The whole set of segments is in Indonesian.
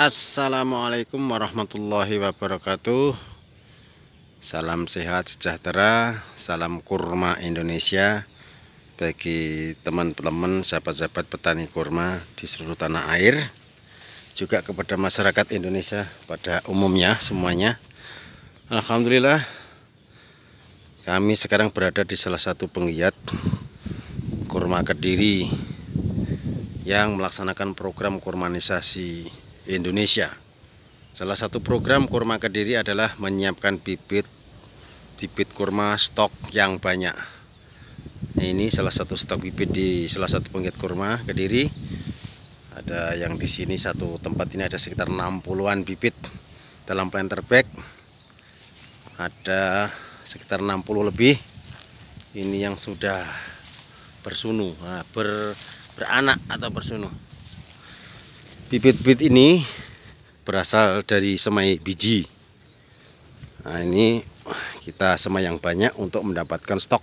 Assalamualaikum warahmatullahi wabarakatuh Salam sehat sejahtera Salam kurma Indonesia Bagi teman-teman sahabat-sahabat petani kurma Di seluruh tanah air Juga kepada masyarakat Indonesia Pada umumnya semuanya Alhamdulillah Kami sekarang berada di salah satu penggiat Kurma Kediri Yang melaksanakan program kurmanisasi Indonesia. Salah satu program kurma Kediri adalah menyiapkan bibit bibit kurma stok yang banyak. Nah, ini salah satu stok bibit di salah satu penggiat kurma Kediri. Ada yang di sini satu tempat ini ada sekitar 60-an bibit dalam planter bag. Ada sekitar 60 lebih. Ini yang sudah bersunu, ah, ber, beranak atau bersunu bibit-bibit ini berasal dari semai biji nah ini kita semai yang banyak untuk mendapatkan stok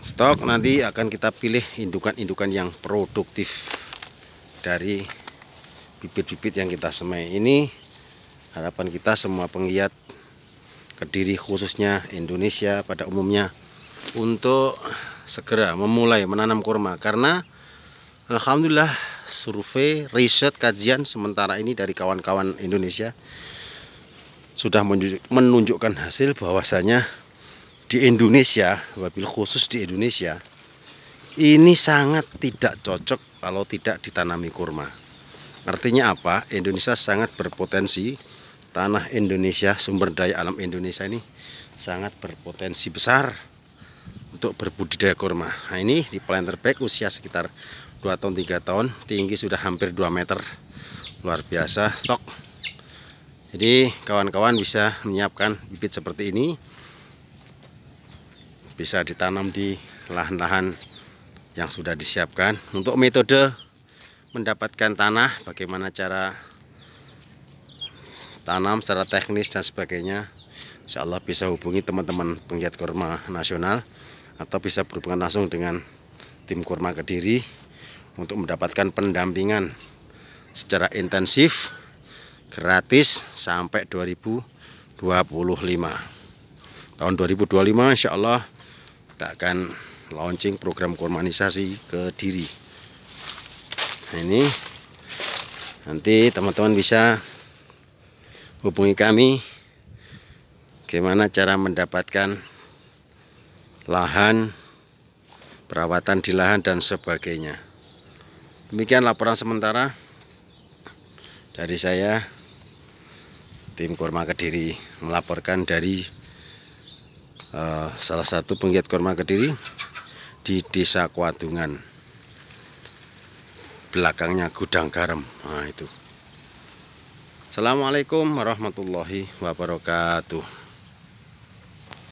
stok nanti akan kita pilih indukan-indukan yang produktif dari bibit-bibit yang kita semai ini harapan kita semua penggiat kediri khususnya Indonesia pada umumnya untuk segera memulai menanam kurma karena Alhamdulillah survei, riset, kajian sementara ini dari kawan-kawan Indonesia sudah menunjukkan hasil bahwasanya di Indonesia, wabil khusus di Indonesia, ini sangat tidak cocok kalau tidak ditanami kurma. Artinya apa? Indonesia sangat berpotensi, tanah Indonesia, sumber daya alam Indonesia ini sangat berpotensi besar untuk berbudidaya kurma. Nah, ini di planter bag usia sekitar 2 tahun 3 tahun tinggi sudah hampir 2 meter luar biasa stok jadi kawan-kawan bisa menyiapkan bibit seperti ini bisa ditanam di lahan-lahan yang sudah disiapkan untuk metode mendapatkan tanah bagaimana cara tanam secara teknis dan sebagainya Insya Allah bisa hubungi teman-teman penggiat kurma nasional atau bisa berhubungan langsung dengan tim kurma kediri untuk mendapatkan pendampingan secara intensif gratis sampai 2025 tahun 2025 insya Allah kita akan launching program kormanisasi ke diri nah, ini nanti teman-teman bisa hubungi kami gimana cara mendapatkan lahan perawatan di lahan dan sebagainya Demikian laporan sementara dari saya tim kurma Kediri melaporkan dari uh, salah satu penggiat kurma Kediri di Desa Kuatungan. Belakangnya gudang garam. Nah itu. Assalamualaikum warahmatullahi wabarakatuh.